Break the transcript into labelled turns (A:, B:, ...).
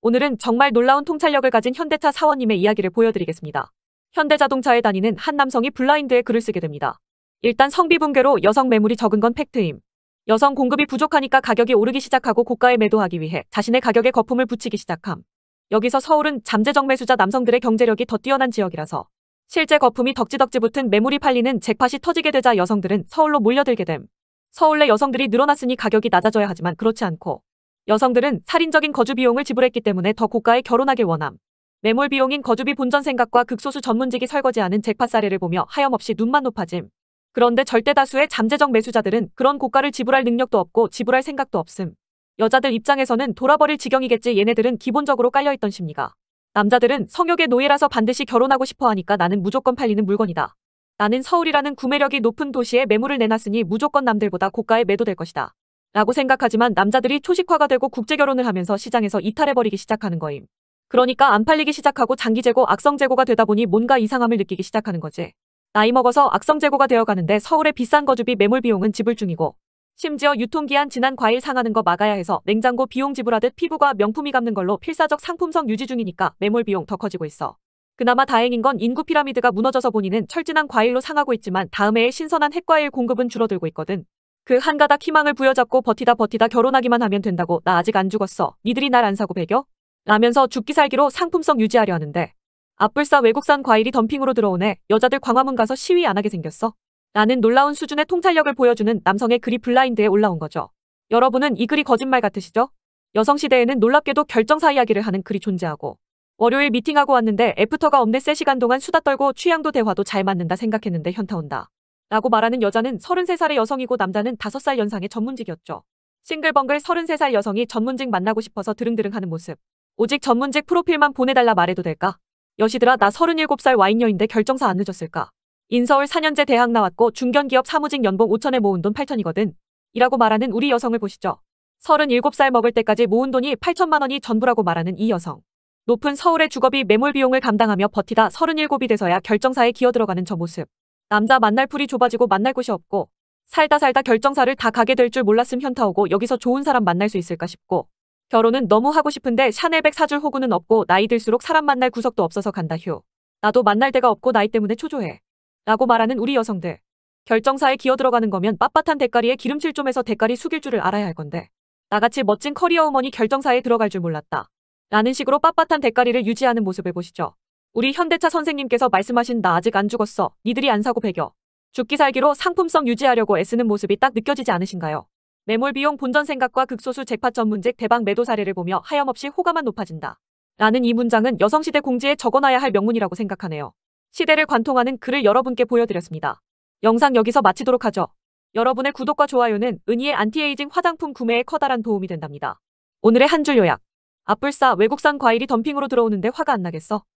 A: 오늘은 정말 놀라운 통찰력을 가진 현대차 사원님의 이야기를 보여드리겠습니다. 현대자동차에 다니는 한 남성이 블라인드에 글을 쓰게 됩니다. 일단 성비 붕괴로 여성 매물이 적은 건 팩트임. 여성 공급이 부족하니까 가격이 오르기 시작하고 고가에 매도하기 위해 자신의 가격에 거품을 붙이기 시작함. 여기서 서울은 잠재적 매수자 남성들의 경제력이 더 뛰어난 지역이라서 실제 거품이 덕지덕지 붙은 매물이 팔리는 잭팟이 터지게 되자 여성들은 서울로 몰려들게 됨. 서울 내 여성들이 늘어났으니 가격이 낮아져야 하지만 그렇지 않고 여성들은 살인적인 거주 비용을 지불했기 때문에 더 고가에 결혼하길 원함. 매몰 비용인 거주비 본전 생각과 극소수 전문직이 설거지하는 잭팟 사례를 보며 하염없이 눈만 높아짐. 그런데 절대 다수의 잠재적 매수자들은 그런 고가를 지불할 능력도 없고 지불할 생각도 없음. 여자들 입장에서는 돌아버릴 지경이겠지 얘네들은 기본적으로 깔려있던 심리가. 남자들은 성욕의 노예라서 반드시 결혼하고 싶어 하니까 나는 무조건 팔리는 물건이다. 나는 서울이라는 구매력이 높은 도시에 매물을 내놨으니 무조건 남들보다 고가에 매도될 것이다. 라고 생각하지만 남자들이 초식화가 되고 국제결혼을 하면서 시장에서 이탈해버리기 시작하는 거임. 그러니까 안 팔리기 시작하고 장기재고 악성재고가 되다 보니 뭔가 이상함을 느끼기 시작하는 거지. 나이 먹어서 악성재고가 되어가는데 서울의 비싼 거주비 매몰 비용은 지불 중이고 심지어 유통기한 지난 과일 상하는 거 막아야 해서 냉장고 비용 지불하듯 피부가 명품이 갚는 걸로 필사적 상품성 유지 중이니까 매몰 비용 더 커지고 있어. 그나마 다행인 건 인구 피라미드가 무너져서 본인은 철진한 과일로 상하고 있지만 다음해에 신선한 핵과일 공급은 줄어들고 있거든. 그한 가닥 희망을 부여잡고 버티다 버티다 결혼하기만 하면 된다고 나 아직 안 죽었어. 니들이 날 안 사고 배겨? 라면서 죽기 살기로 상품성 유지하려 하는데 앞불사 외국산 과일이 덤핑으로 들어오네 여자들 광화문 가서 시위 안 하게 생겼어. 라는 놀라운 수준의 통찰력을 보여주는 남성의 글이 블라인드에 올라온 거죠. 여러분은 이 글이 거짓말 같으시죠? 여성시대에는 놀랍게도 결정사 이야기를 하는 글이 존재하고 월요일 미팅하고 왔는데 애프터가 없네 3 시간 동안 수다 떨고 취향도 대화도 잘 맞는다 생각했는데 현타 온다. 라고 말하는 여자는 33살의 여성이고 남자는 5살 연상의 전문직이었죠. 싱글벙글 33살 여성이 전문직 만나고 싶어서 드릉드릉 하는 모습. 오직 전문직 프로필만 보내달라 말해도 될까? 여시들아 나 37살 와인녀인데 결정사 안 늦었을까? 인서울 4년제 대학 나왔고 중견기업 사무직 연봉 5천에 모은 돈 8천이거든. 이라고 말하는 우리 여성을 보시죠. 37살 먹을 때까지 모은 돈이 8천만 원이 전부라고 말하는 이 여성. 높은 서울의 주거비 매몰 비용을 감당하며 버티다 37이 돼서야 결정사에 기어들어가는 저 모습. 남자 만날 풀이 좁아지고 만날 곳이 없고 살다 살다 결정사를 다 가게 될 줄 몰랐음 현타 오고 여기서 좋은 사람 만날 수 있을까 싶고 결혼은 너무 하고 싶은데 샤넬백 사줄 호구는 없고 나이 들수록 사람 만날 구석도 없어서 간다 휴. 나도 만날 데가 없고 나이 때문에 초조해. 라고 말하는 우리 여성들. 결정사에 기어들어가는 거면 빳빳한 대가리에 기름칠 좀 해서 대가리 숙일 줄을 알아야 할 건데. 나같이 멋진 커리어 우먼이 결정사에 들어갈 줄 몰랐다. 라는 식으로 빳빳한 대가리를 유지하는 모습을 보시죠. 우리 현대차 선생님께서 말씀하신 나 아직 안 죽었어. 니들이 안 사고 배겨. 죽기 살기로 상품성 유지하려고 애쓰는 모습이 딱 느껴지지 않으신가요? 매몰 비용 본전 생각과 극소수 잭팟 전문직 대방 매도 사례를 보며 하염없이 호감만 높아진다. 라는 이 문장은 여성시대 공지에 적어놔야 할 명문이라고 생각하네요. 시대를 관통하는 글을 여러분께 보여드렸습니다. 영상 여기서 마치도록 하죠. 여러분의 구독과 좋아요는 은희의 안티에이징 화장품 구매에 커다란 도움이 된답니다. 오늘의 한 줄 요약. 아불사 외국산 과일이 덤핑으로 들어오는데 화가 안 나겠어?